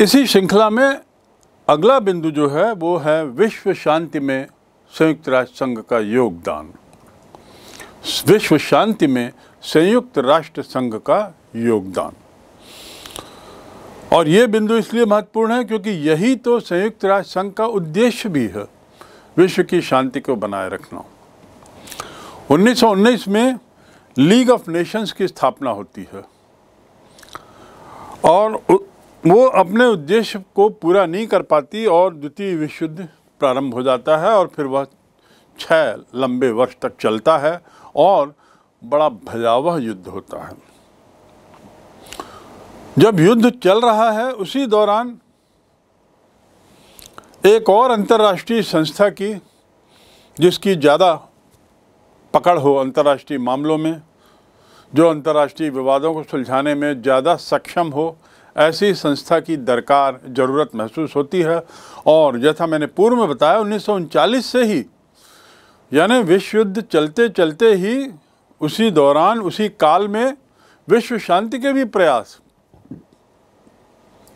इसी श्रृंखला में अगला बिंदु जो है वो है विश्व शांति में संयुक्त राष्ट्र संघ का योगदान विश्व शांति में संयुक्त राष्ट्र संघ का योगदान और ये बिंदु इसलिए महत्वपूर्ण है क्योंकि यही तो संयुक्त राष्ट्र संघ का उद्देश्य भी है विश्व की शांति को बनाए रखना 1919 में लीग ऑफ नेशंस की स्थापना होती है और वो अपने उद्देश्य को पूरा नहीं कर पाती और द्वितीय विश्व युद्ध प्रारंभ हो जाता है और फिर वह छः लंबे वर्ष तक चलता है और बड़ा भयावह युद्ध होता है जब युद्ध चल रहा है उसी दौरान एक और अंतर्राष्ट्रीय संस्था की जिसकी ज़्यादा पकड़ हो अंतर्राष्ट्रीय मामलों में जो अंतर्राष्ट्रीय विवादों को सुलझाने में ज़्यादा सक्षम हो ऐसी संस्था की दरकार ज़रूरत महसूस होती है और जैसा मैंने पूर्व में बताया उन्नीस से ही यानी विश्व युद्ध चलते चलते ही उसी दौरान उसी काल में विश्व शांति के भी प्रयास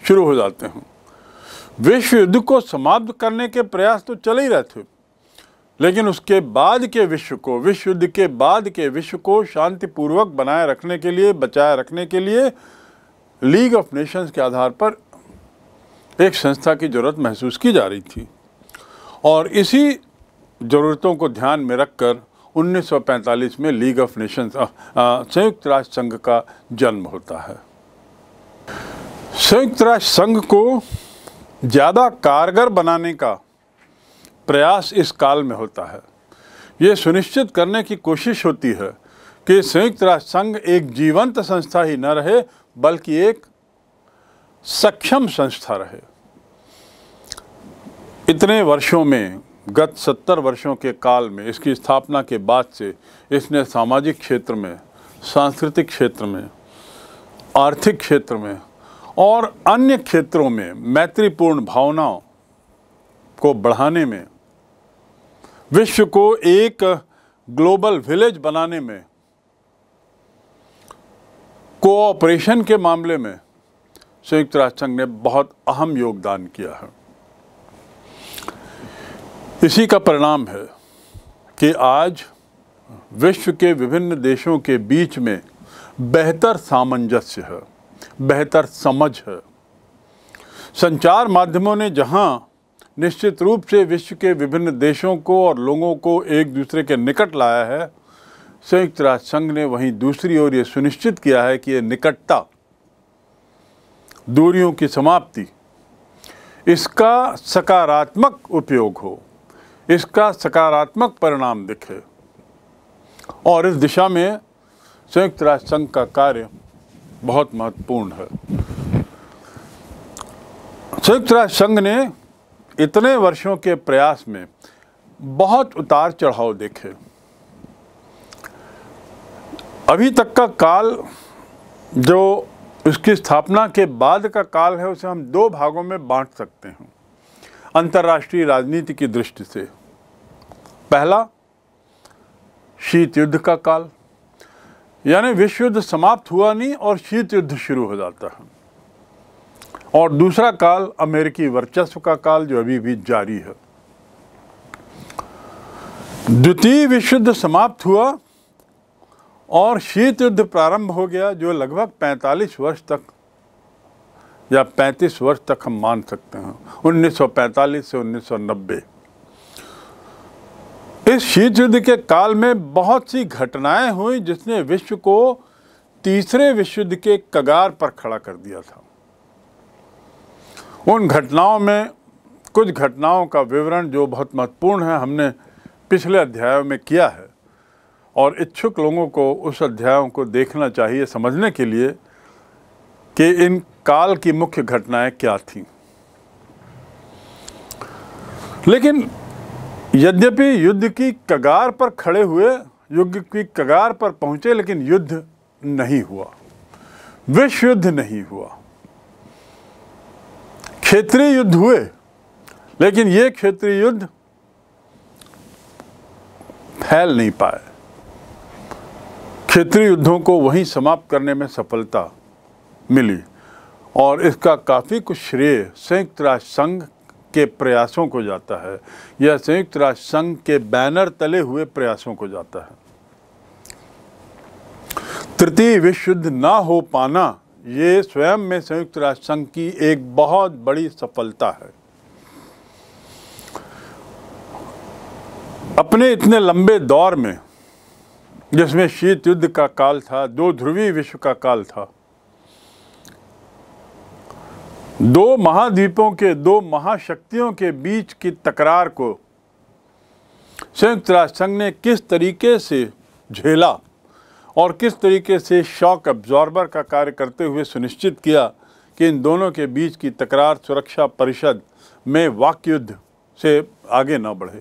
शुरू हो जाते हैं विश्व युद्ध को समाप्त करने के प्रयास तो चले ही रहते लेकिन उसके बाद के विश्व को विश्व युद्ध के बाद के विश्व को शांतिपूर्वक बनाए रखने के लिए बचाए रखने के लिए लीग ऑफ नेशंस के आधार पर एक संस्था की ज़रूरत महसूस की जा रही थी और इसी ज़रूरतों को ध्यान में रखकर 1945 में लीग ऑफ नेशंस संयुक्त राष्ट्र संघ का जन्म होता है संयुक्त राष्ट्र संघ को ज़्यादा कारगर बनाने का प्रयास इस काल में होता है ये सुनिश्चित करने की कोशिश होती है कि संयुक्त राष्ट्र संघ एक जीवंत संस्था ही न रहे बल्कि एक सक्षम संस्था रहे इतने वर्षों में गत सत्तर वर्षों के काल में इसकी स्थापना के बाद से इसने सामाजिक क्षेत्र में सांस्कृतिक क्षेत्र में आर्थिक क्षेत्र में और अन्य क्षेत्रों में मैत्रीपूर्ण भावनाओं को बढ़ाने में विश्व को एक ग्लोबल विलेज बनाने में कोऑपरेशन के मामले में संयुक्त राष्ट्र संघ ने बहुत अहम योगदान किया है इसी का परिणाम है कि आज विश्व के विभिन्न देशों के बीच में बेहतर सामंजस्य है बेहतर समझ है संचार माध्यमों ने जहां निश्चित रूप से विश्व के विभिन्न देशों को और लोगों को एक दूसरे के निकट लाया है संयुक्त राष्ट्र संघ ने वहीं दूसरी ओर यह सुनिश्चित किया है कि ये निकटता दूरियों की समाप्ति इसका सकारात्मक उपयोग हो इसका सकारात्मक परिणाम दिखे और इस दिशा में संयुक्त राष्ट्र संघ का कार्य बहुत महत्वपूर्ण है संयुक्त राष्ट्र संघ ने इतने वर्षों के प्रयास में बहुत उतार चढ़ाव देखे अभी तक का काल जो उसकी स्थापना के बाद का काल है उसे हम दो भागों में बांट सकते हैं अंतर्राष्ट्रीय राजनीति की दृष्टि से पहला शीत युद्ध का काल यानी विश्व युद्ध समाप्त हुआ नहीं और शीत युद्ध शुरू हो जाता है और दूसरा काल अमेरिकी वर्चस्व का काल जो अभी भी जारी है द्वितीय विश्व युद्ध समाप्त हुआ और शीत युद्ध प्रारंभ हो गया जो लगभग 45 वर्ष तक या 35 वर्ष तक हम मान सकते हैं 1945 से 1990 इस शीत युद्ध के काल में बहुत सी घटनाएं हुई जिसने विश्व को तीसरे विश्व युद्ध के कगार पर खड़ा कर दिया था उन घटनाओं में कुछ घटनाओं का विवरण जो बहुत महत्वपूर्ण है हमने पिछले अध्यायों में किया है और इच्छुक लोगों को उस अध्यायों को देखना चाहिए समझने के लिए कि इन काल की मुख्य घटनाएं क्या थीं लेकिन यद्यपि युद्ध की कगार पर खड़े हुए युद्ध की कगार पर पहुंचे लेकिन युद्ध नहीं हुआ विश्व युद्ध नहीं हुआ क्षेत्रीय युद्ध हुए लेकिन ये क्षेत्रीय युद्ध फैल नहीं पाए क्षेत्रीय युद्धों को वहीं समाप्त करने में सफलता मिली और इसका काफ़ी कुछ श्रेय संयुक्त राष्ट्र संघ के प्रयासों को जाता है या संयुक्त राष्ट्र संघ के बैनर तले हुए प्रयासों को जाता है तृतीय विश्व युद्ध ना हो पाना ये स्वयं में संयुक्त राष्ट्र संघ की एक बहुत बड़ी सफलता है अपने इतने लंबे दौर में जिसमें शीत युद्ध का काल था दो ध्रुवीय विश्व का काल था दो महाद्वीपों के दो महाशक्तियों के बीच की तकरार को संयुक्त राष्ट्र संघ ने किस तरीके से झेला और किस तरीके से शॉक अब्जॉर्बर का कार्य करते हुए सुनिश्चित किया कि इन दोनों के बीच की तकरार सुरक्षा परिषद में वाक्युद्ध से आगे न बढ़े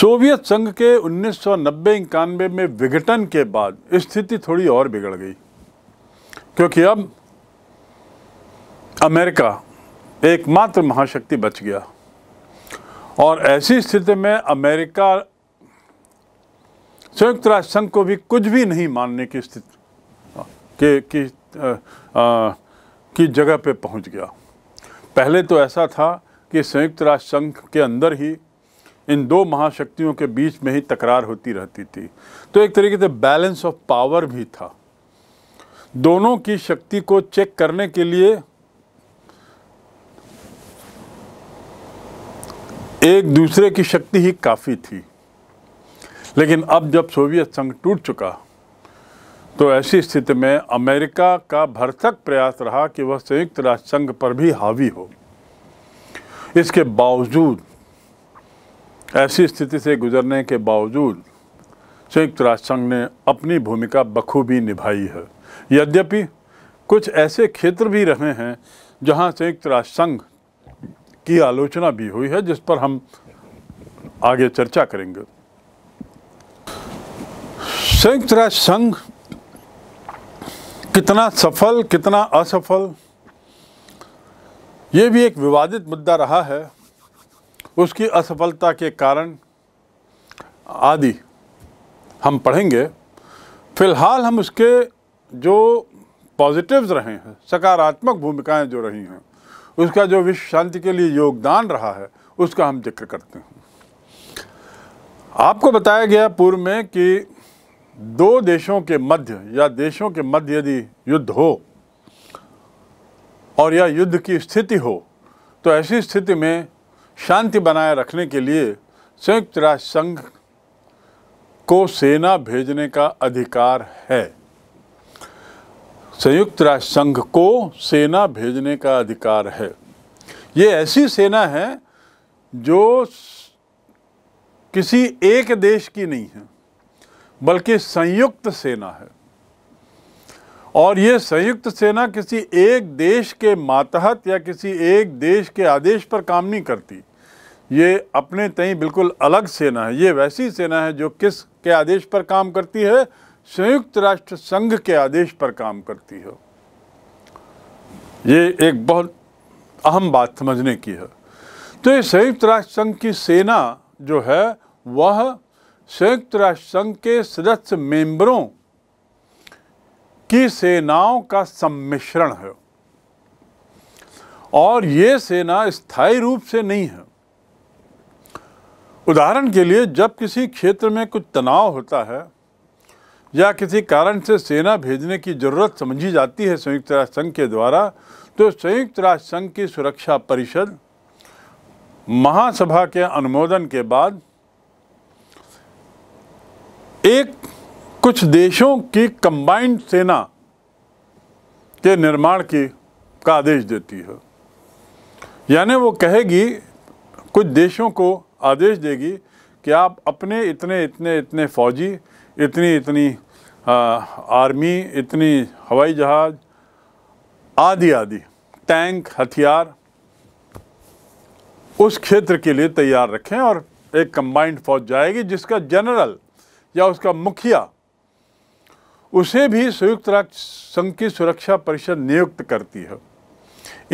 सोवियत संघ के उन्नीस सौ में विघटन के बाद स्थिति थोड़ी और बिगड़ गई क्योंकि अब अमेरिका एकमात्र महाशक्ति बच गया और ऐसी स्थिति में अमेरिका संयुक्त राष्ट्र संघ को भी कुछ भी नहीं मानने की स्थिति के की, आ, आ, की जगह पे पहुंच गया पहले तो ऐसा था कि संयुक्त राष्ट्र संघ के अंदर ही इन दो महाशक्तियों के बीच में ही तकरार होती रहती थी तो एक तरीके से बैलेंस ऑफ पावर भी था दोनों की शक्ति को चेक करने के लिए एक दूसरे की शक्ति ही काफ़ी थी लेकिन अब जब सोवियत संघ टूट चुका तो ऐसी स्थिति में अमेरिका का भरसक प्रयास रहा कि वह संयुक्त राष्ट्र संघ पर भी हावी हो इसके बावजूद ऐसी स्थिति से गुजरने के बावजूद संयुक्त राष्ट्र संघ ने अपनी भूमिका बखूबी निभाई है यद्यपि कुछ ऐसे क्षेत्र भी रहे हैं जहां संयुक्त राष्ट्र संघ की आलोचना भी हुई है जिस पर हम आगे चर्चा करेंगे संयुक्त राष्ट्र संघ कितना सफल कितना असफल ये भी एक विवादित मुद्दा रहा है उसकी असफलता के कारण आदि हम पढ़ेंगे फ़िलहाल हम उसके जो पॉजिटिव्स रहे हैं सकारात्मक भूमिकाएं जो रही हैं उसका जो विश्व शांति के लिए योगदान रहा है उसका हम जिक्र करते हैं आपको बताया गया पूर्व में कि दो देशों के मध्य या देशों के मध्य यदि युद्ध हो और या युद्ध की स्थिति हो तो ऐसी स्थिति में शांति बनाए रखने के लिए संयुक्त राष्ट्र संघ को सेना भेजने का अधिकार है संयुक्त राष्ट्र संघ को सेना भेजने का अधिकार है ये ऐसी सेना है जो किसी एक देश की नहीं है बल्कि संयुक्त सेना है और ये संयुक्त सेना किसी एक देश के मातहत या किसी एक देश के आदेश पर काम नहीं करती ये अपने तय बिल्कुल अलग सेना है ये वैसी सेना है जो किस के आदेश पर काम करती है संयुक्त राष्ट्र संघ के आदेश पर काम करती है ये एक बहुत अहम बात समझने की है तो ये संयुक्त राष्ट्र संघ की सेना जो है वह संयुक्त राष्ट्र संघ के सदस्य मेंबरों की सेनाओं का सम्मिश्रण है और ये सेना स्थायी रूप से नहीं है उदाहरण के लिए जब किसी क्षेत्र में कुछ तनाव होता है या किसी कारण से सेना भेजने की जरूरत समझी जाती है संयुक्त राष्ट्र संघ के द्वारा तो संयुक्त राष्ट्र संघ की सुरक्षा परिषद महासभा के अनुमोदन के बाद एक कुछ देशों की कंबाइंड सेना के निर्माण की का आदेश देती है यानी वो कहेगी कुछ देशों को आदेश देगी कि आप अपने इतने इतने इतने फ़ौजी इतनी इतनी आ, आर्मी इतनी हवाई जहाज़ आदि आदि टैंक हथियार उस क्षेत्र के लिए तैयार रखें और एक कंबाइंड फौज जाएगी जिसका जनरल या उसका मुखिया उसे भी संयुक्त राष्ट्र संघ की सुरक्षा परिषद नियुक्त करती है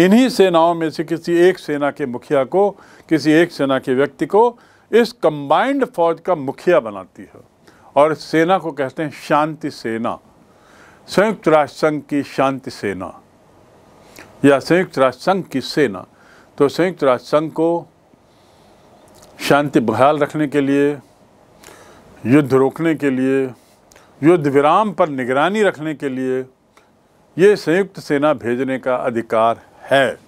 इन्हीं सेनाओं में से किसी एक सेना के मुखिया को किसी एक सेना के व्यक्ति को इस कंबाइंड फौज का मुखिया बनाती है और सेना को कहते हैं शांति सेना संयुक्त राष्ट्र संघ की शांति सेना या संयुक्त राष्ट्र संघ की सेना तो संयुक्त राष्ट्र संघ को शांति बहाल रखने के लिए युद्ध रोकने के लिए युद्ध विराम पर निगरानी रखने के लिए ये संयुक्त सेना भेजने का अधिकार है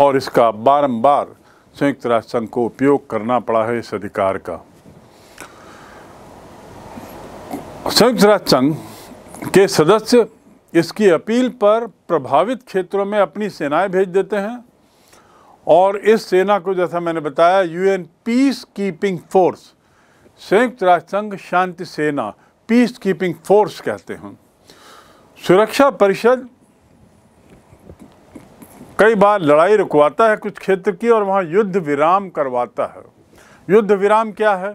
और इसका बारंबार संयुक्त राष्ट्र संघ को उपयोग करना पड़ा है इस अधिकार का संयुक्त राष्ट्र संघ के सदस्य इसकी अपील पर प्रभावित क्षेत्रों में अपनी सेनाएं भेज देते हैं और इस सेना को जैसा मैंने बताया यूएन पीस कीपिंग फोर्स संयुक्त राष्ट्र संघ शांति सेना पीस कीपिंग फोर्स कहते हैं सुरक्षा परिषद कई बार लड़ाई रुकवाता है कुछ क्षेत्र की और वहाँ युद्ध विराम करवाता है युद्ध विराम क्या है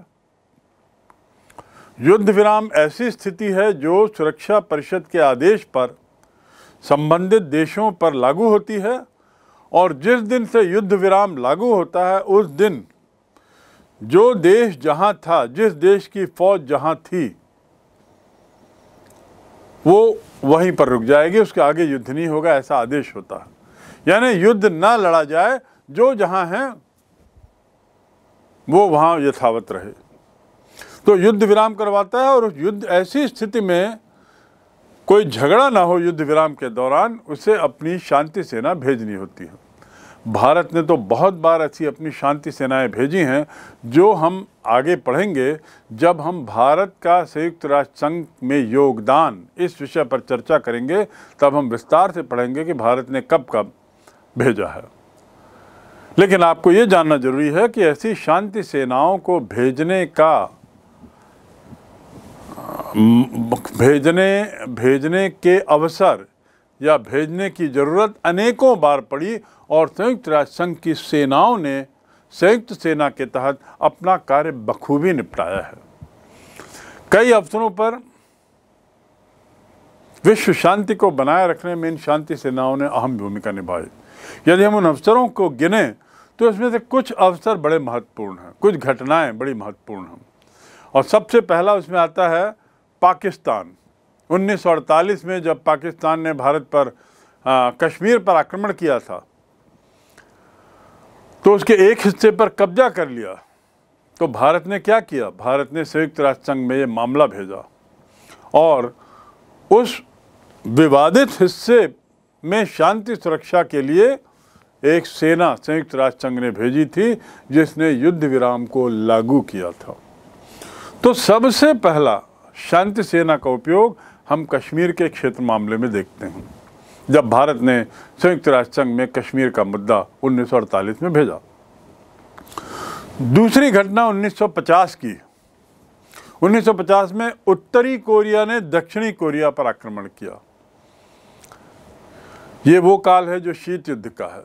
युद्ध विराम ऐसी स्थिति है जो सुरक्षा परिषद के आदेश पर संबंधित देशों पर लागू होती है और जिस दिन से युद्ध विराम लागू होता है उस दिन जो देश जहां था जिस देश की फौज जहां थी वो वहीं पर रुक जाएगी उसके आगे युद्ध नहीं होगा ऐसा आदेश होता है यानी युद्ध ना लड़ा जाए जो जहाँ है वो वहाँ यथावत रहे तो युद्ध विराम करवाता है और युद्ध ऐसी स्थिति में कोई झगड़ा ना हो युद्ध विराम के दौरान उसे अपनी शांति सेना भेजनी होती है भारत ने तो बहुत बार ऐसी अपनी शांति सेनाएं भेजी हैं जो हम आगे पढ़ेंगे जब हम भारत का संयुक्त राष्ट्र संघ में योगदान इस विषय पर चर्चा करेंगे तब हम विस्तार से पढ़ेंगे कि भारत ने कब कब भेजा है लेकिन आपको ये जानना जरूरी है कि ऐसी शांति सेनाओं को भेजने का भेजने भेजने के अवसर या भेजने की ज़रूरत अनेकों बार पड़ी और संयुक्त राष्ट्र संघ की सेनाओं ने संयुक्त सेना के तहत अपना कार्य बखूबी निपटाया है कई अवसरों पर विश्व शांति को बनाए रखने में इन शांति सेनाओं ने अहम भूमिका निभाई यदि हम उन अवसरों को गिने तो इसमें से कुछ अवसर बड़े महत्वपूर्ण हैं कुछ घटनाएं बड़ी महत्वपूर्ण हैं और सबसे पहला उसमें आता है पाकिस्तान 1948 में जब पाकिस्तान ने भारत पर आ, कश्मीर पर आक्रमण किया था तो उसके एक हिस्से पर कब्जा कर लिया तो भारत ने क्या किया भारत ने संयुक्त राष्ट्र संघ में ये मामला भेजा और उस विवादित हिस्से में शांति सुरक्षा के लिए एक सेना संयुक्त राष्ट्र संघ ने भेजी थी जिसने युद्ध विराम को लागू किया था तो सबसे पहला शांति सेना का उपयोग हम कश्मीर के क्षेत्र मामले में देखते हैं जब भारत ने संयुक्त राष्ट्र संघ में कश्मीर का मुद्दा उन्नीस में भेजा दूसरी घटना 1950 की 1950 में उत्तरी कोरिया ने दक्षिणी कोरिया पर आक्रमण किया ये वो काल है जो शीत युद्ध का है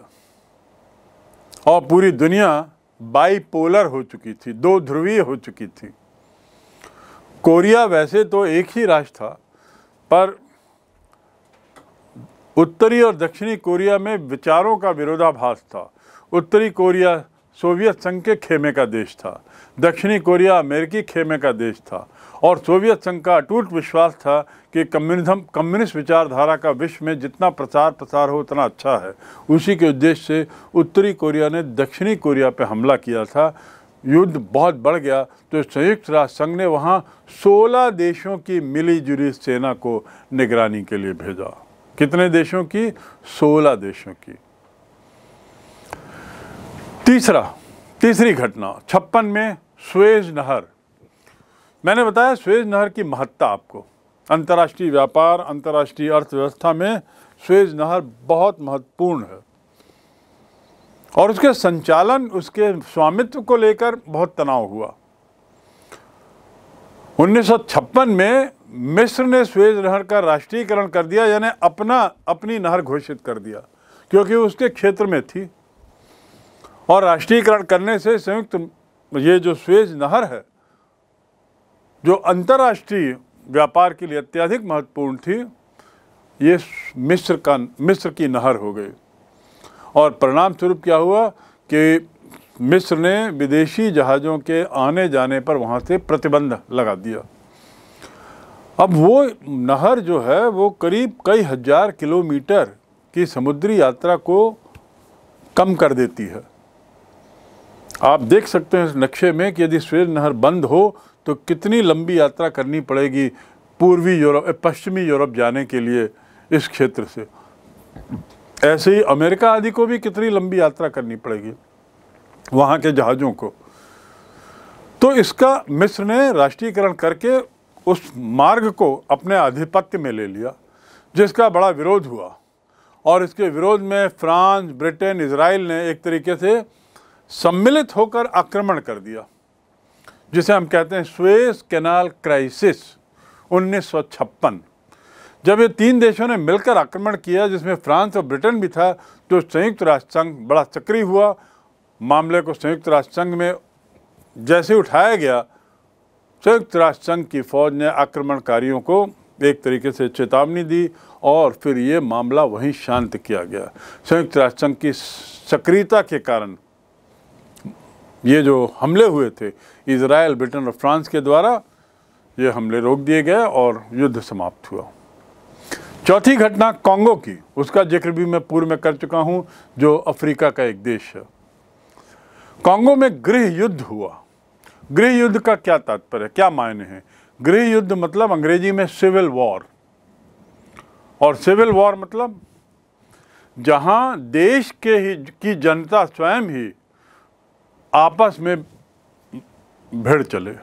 और पूरी दुनिया बाईपोलर हो चुकी थी दो ध्रुवीय हो चुकी थी कोरिया वैसे तो एक ही राष्ट्र था पर उत्तरी और दक्षिणी कोरिया में विचारों का विरोधाभास था उत्तरी कोरिया सोवियत संघ के खेमे का देश था दक्षिणी कोरिया अमेरिकी खेमे का देश था और सोवियत संघ का अटूट विश्वास था कि कम्युनिज्म कम्युनिस्ट विचारधारा का विश्व में जितना प्रचार प्रसार हो उतना अच्छा है उसी के उद्देश्य से उत्तरी कोरिया ने दक्षिणी कोरिया पर हमला किया था युद्ध बहुत बढ़ गया तो संयुक्त राष्ट्र संघ ने वहाँ 16 देशों की मिलीजुली सेना को निगरानी के लिए भेजा कितने देशों की 16 देशों की तीसरा तीसरी घटना छप्पन में स्वेज नहर मैंने बताया स्वेज नहर की महत्ता आपको अंतर्राष्ट्रीय व्यापार अंतर्राष्ट्रीय अर्थव्यवस्था में स्वेज नहर बहुत महत्वपूर्ण है और उसके संचालन उसके स्वामित्व को लेकर बहुत तनाव हुआ 1956 में मिस्र ने स्वेज नहर का राष्ट्रीयकरण कर दिया यानी अपना अपनी नहर घोषित कर दिया क्योंकि उसके क्षेत्र में थी और राष्ट्रीयकरण करने से संयुक्त ये जो स्वेज नहर है जो अंतर्राष्ट्रीय व्यापार के लिए अत्यधिक महत्वपूर्ण थी ये मिस्र का मिस्र की नहर हो गई और परिणाम स्वरूप क्या हुआ कि मिस्र ने विदेशी जहाज़ों के आने जाने पर वहाँ से प्रतिबंध लगा दिया अब वो नहर जो है वो करीब कई हज़ार किलोमीटर की समुद्री यात्रा को कम कर देती है आप देख सकते हैं इस नक्शे में कि यदि स्वेज नहर बंद हो तो कितनी लंबी यात्रा करनी पड़ेगी पूर्वी यूरोप पश्चिमी यूरोप जाने के लिए इस क्षेत्र से ऐसे ही अमेरिका आदि को भी कितनी लंबी यात्रा करनी पड़ेगी वहाँ के जहाज़ों को तो इसका मिस्र ने राष्ट्रीयकरण करके उस मार्ग को अपने आधिपत्य में ले लिया जिसका बड़ा विरोध हुआ और इसके विरोध में फ्रांस ब्रिटेन इसराइल ने एक तरीके से सम्मिलित होकर आक्रमण कर दिया जिसे हम कहते हैं स्वेस कैनाल क्राइसिस उन्नीस जब ये तीन देशों ने मिलकर आक्रमण किया जिसमें फ्रांस और ब्रिटेन भी था तो संयुक्त राष्ट्र संघ बड़ा सक्रिय हुआ मामले को संयुक्त राष्ट्र संघ में जैसे उठाया गया संयुक्त राष्ट्र संघ की फौज ने आक्रमणकारियों को एक तरीके से चेतावनी दी और फिर ये मामला वहीं शांत किया गया संयुक्त राष्ट्र संघ की सक्रियता के कारण ये जो हमले हुए थे इसराइल ब्रिटेन और फ्रांस के द्वारा ये हमले रोक दिए गए और युद्ध समाप्त हुआ चौथी घटना कांगो की उसका जिक्र भी मैं पूर्व में कर चुका हूं जो अफ्रीका का एक देश है कांगो में गृह युद्ध हुआ गृह युद्ध का क्या तात्पर्य क्या मायने हैं गृह युद्ध मतलब अंग्रेजी में सिविल वॉर और सिविल वॉर मतलब जहां देश के ही की जनता स्वयं ही आपस में भिड़ चले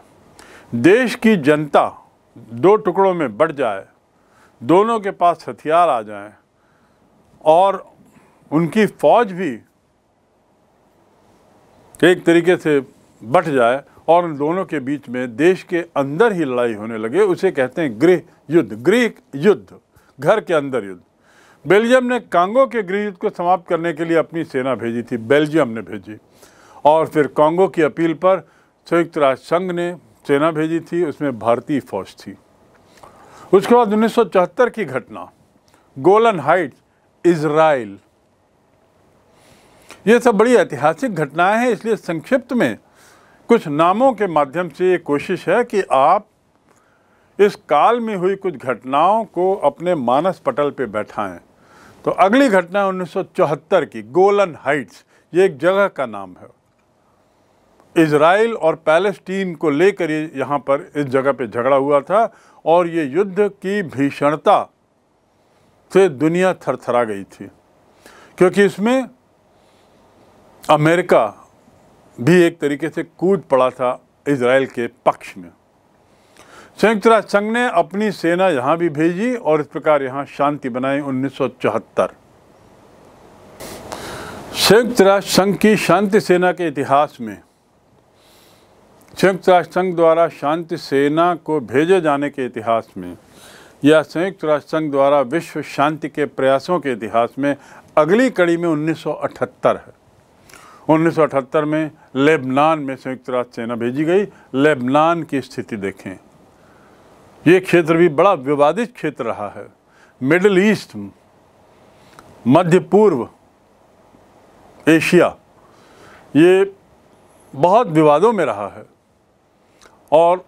देश की जनता दो टुकड़ों में बढ़ जाए दोनों के पास हथियार आ जाएं और उनकी फौज भी एक तरीके से बट जाए और उन दोनों के बीच में देश के अंदर ही लड़ाई होने लगे उसे कहते हैं गृह युद्ध ग्रीक युद्ध घर के अंदर युद्ध बेल्जियम ने कांगो के गृह युद्ध को समाप्त करने के लिए अपनी सेना भेजी थी बेल्जियम ने भेजी और फिर कांगो की अपील पर संयुक्त राष्ट्र संघ ने सेना भेजी थी उसमें भारतीय फौज थी उसके बाद उन्नीस की घटना गोलन हाइट्स इसराइल ये सब बड़ी ऐतिहासिक घटनाएं हैं इसलिए संक्षिप्त में कुछ नामों के माध्यम से ये कोशिश है कि आप इस काल में हुई कुछ घटनाओं को अपने मानस पटल पे बैठाएं तो अगली घटना 1974 की गोलन हाइट्स ये एक जगह का नाम है इसराइल और पैलेस्टीन को लेकर ये यहाँ पर इस जगह पे झगड़ा हुआ था और ये युद्ध की भीषणता से दुनिया थरथरा गई थी क्योंकि इसमें अमेरिका भी एक तरीके से कूद पड़ा था इसराइल के पक्ष में संयुक्त राष्ट्र संघ ने अपनी सेना यहाँ भी भेजी और इस प्रकार यहाँ शांति बनाई 1974 संयुक्त राष्ट्र संघ की शांति सेना के इतिहास में संयुक्त राष्ट्र संघ द्वारा शांति सेना को भेजे जाने के इतिहास में या संयुक्त राष्ट्र संघ द्वारा विश्व शांति के प्रयासों के इतिहास में अगली कड़ी में 1978 है 1978 में लेबनान में संयुक्त राष्ट्र सेना भेजी गई लेबनान की स्थिति देखें ये क्षेत्र भी बड़ा विवादित क्षेत्र रहा है मिडल ईस्ट मध्य पूर्व एशिया ये बहुत विवादों में रहा है और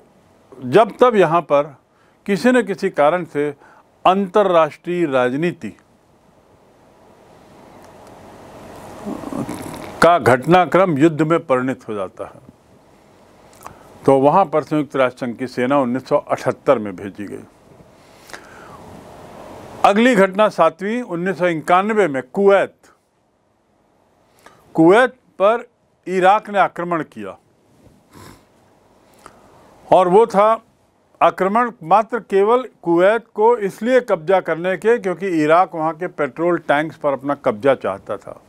जब तब यहाँ पर किसी न किसी कारण से अंतर्राष्ट्रीय राजनीति का घटनाक्रम युद्ध में परिणित हो जाता है तो वहां पर संयुक्त राष्ट्र संघ की सेना 1978 में भेजी गई अगली घटना सातवीं उन्नीस में कुवैत कुवैत पर इराक ने आक्रमण किया और वो था आक्रमण मात्र केवल कुवैत को इसलिए कब्जा करने के क्योंकि इराक वहां के पेट्रोल टैंक्स पर अपना कब्जा चाहता था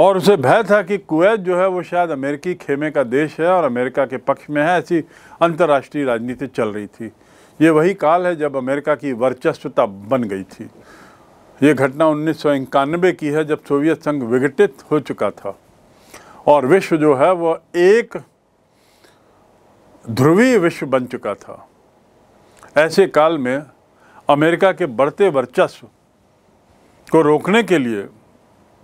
और उसे भय था कि कुवैत जो है वो शायद अमेरिकी खेमे का देश है और अमेरिका के पक्ष में है ऐसी अंतर्राष्ट्रीय राजनीति चल रही थी ये वही काल है जब अमेरिका की वर्चस्वता बन गई थी ये घटना उन्नीस की है जब सोवियत संघ विघटित हो चुका था और विश्व जो है वो एक ध्रुवीय विश्व बन चुका था ऐसे काल में अमेरिका के बढ़ते वर्चस्व को रोकने के लिए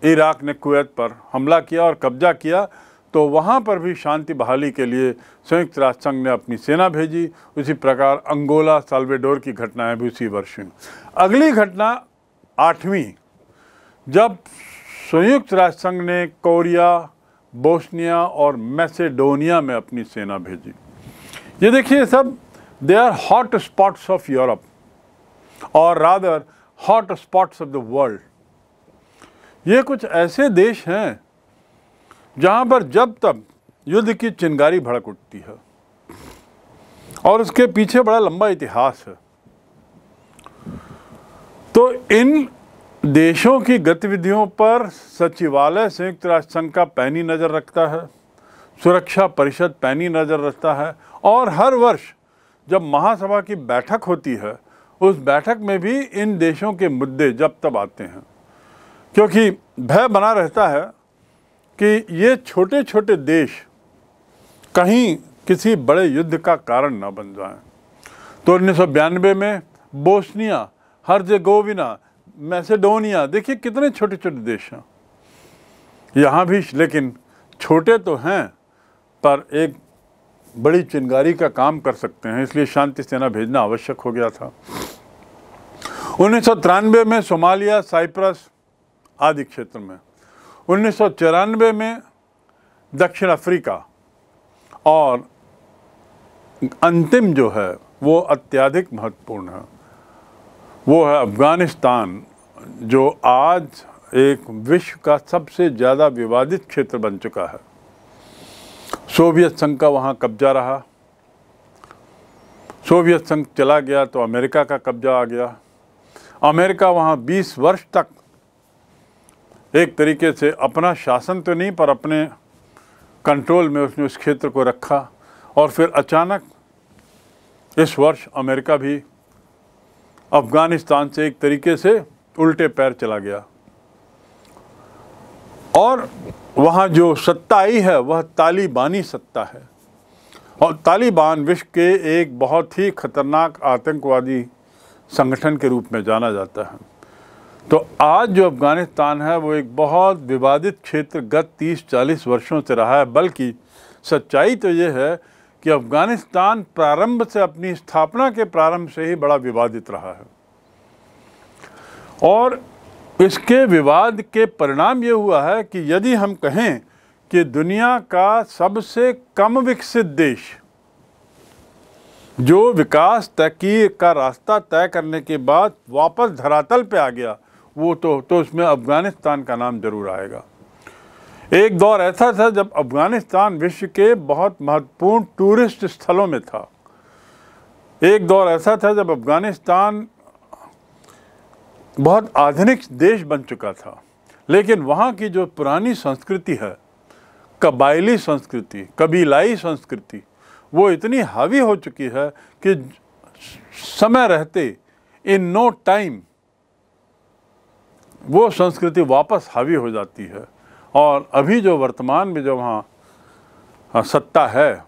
इराक़ ने कुवैत पर हमला किया और कब्जा किया तो वहाँ पर भी शांति बहाली के लिए संयुक्त राष्ट्र संघ ने अपनी सेना भेजी उसी प्रकार अंगोला साल्वेडोर की घटनाएं भी उसी वर्ष में अगली घटना आठवीं जब संयुक्त राष्ट्र संघ ने कोरिया बोस्निया और मैसेडोनिया में अपनी सेना भेजी ये देखिए सब they are hot spots of Europe और rather hot spots of the world ये कुछ ऐसे देश हैं जहाँ पर जब तब युद्ध की चिंगारी भड़क उठती है और उसके पीछे बड़ा लंबा इतिहास है तो इन देशों की गतिविधियों पर सचिवालय संयुक्त राष्ट्र संघ का पैनी नज़र रखता है सुरक्षा परिषद पैनी नज़र रखता है और हर वर्ष जब महासभा की बैठक होती है उस बैठक में भी इन देशों के मुद्दे जब तब आते हैं क्योंकि भय बना रहता है कि ये छोटे छोटे देश कहीं किसी बड़े युद्ध का कारण ना बन जाएं। तो उन्नीस में बोस्निया हर्जेगोविना मैसेडोनिया देखिए कितने छोटे छोटे देश हैं यहाँ भी लेकिन छोटे तो हैं पर एक बड़ी चिंगारी का काम कर सकते हैं इसलिए शांति सेना भेजना आवश्यक हो गया था उन्नीस में सोमालिया साइप्रस आदि क्षेत्र में उन्नीस में दक्षिण अफ्रीका और अंतिम जो है वो अत्यधिक महत्वपूर्ण है वो है अफ़गानिस्तान जो आज एक विश्व का सबसे ज़्यादा विवादित क्षेत्र बन चुका है सोवियत संघ का वहाँ कब्जा रहा सोवियत संघ चला गया तो अमेरिका का कब्जा आ गया अमेरिका वहाँ 20 वर्ष तक एक तरीके से अपना शासन तो नहीं पर अपने कंट्रोल में उसने उस क्षेत्र को रखा और फिर अचानक इस वर्ष अमेरिका भी अफ़गानिस्तान से एक तरीके से उल्टे पैर चला गया और वहाँ जो सत्ता आई है वह तालिबानी सत्ता है और तालिबान विश्व के एक बहुत ही खतरनाक आतंकवादी संगठन के रूप में जाना जाता है तो आज जो अफ़गानिस्तान है वो एक बहुत विवादित क्षेत्र गत 30-40 वर्षों से रहा है बल्कि सच्चाई तो ये है कि अफ़गानिस्तान प्रारंभ से अपनी स्थापना के प्रारंभ से ही बड़ा विवादित रहा है और इसके विवाद के परिणाम ये हुआ है कि यदि हम कहें कि दुनिया का सबसे कम विकसित देश जो विकास तय का रास्ता तय करने के बाद वापस धरातल पे आ गया वो तो तो उसमें अफ़गानिस्तान का नाम ज़रूर आएगा एक दौर ऐसा था जब अफ़गानिस्तान विश्व के बहुत महत्वपूर्ण टूरिस्ट स्थलों में था एक दौर ऐसा था जब अफ़गानिस्तान बहुत आधुनिक देश बन चुका था लेकिन वहाँ की जो पुरानी संस्कृति है कबायली संस्कृति कबीलाई संस्कृति वो इतनी हावी हो चुकी है कि समय रहते इन नो टाइम वो संस्कृति वापस हावी हो जाती है और अभी जो वर्तमान में जो वहाँ हाँ, सत्ता है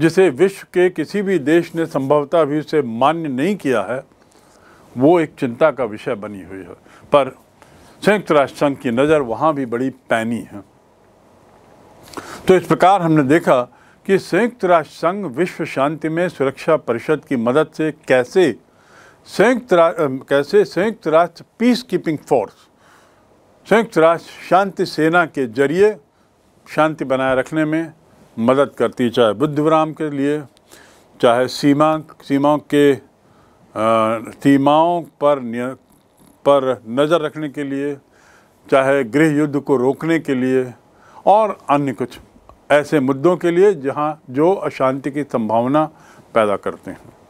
जिसे विश्व के किसी भी देश ने संभवतः भी उसे मान्य नहीं किया है वो एक चिंता का विषय बनी हुई है पर संयुक्त राष्ट्र संघ की नज़र वहाँ भी बड़ी पैनी है तो इस प्रकार हमने देखा कि संयुक्त राष्ट्र संघ विश्व शांति में सुरक्षा परिषद की मदद से कैसे संयुक्त कैसे संयुक्त राष्ट्र पीस कीपिंग फोर्स संयुक्त राष्ट्र शांति सेना के जरिए शांति बनाए रखने में मदद करती है चाहे बुद्ध विराम के लिए चाहे सीमा सीमाओं के सीमाओं पर पर नज़र रखने के लिए चाहे गृह युद्ध को रोकने के लिए और अन्य कुछ ऐसे मुद्दों के लिए जहाँ जो अशांति की संभावना पैदा करते हैं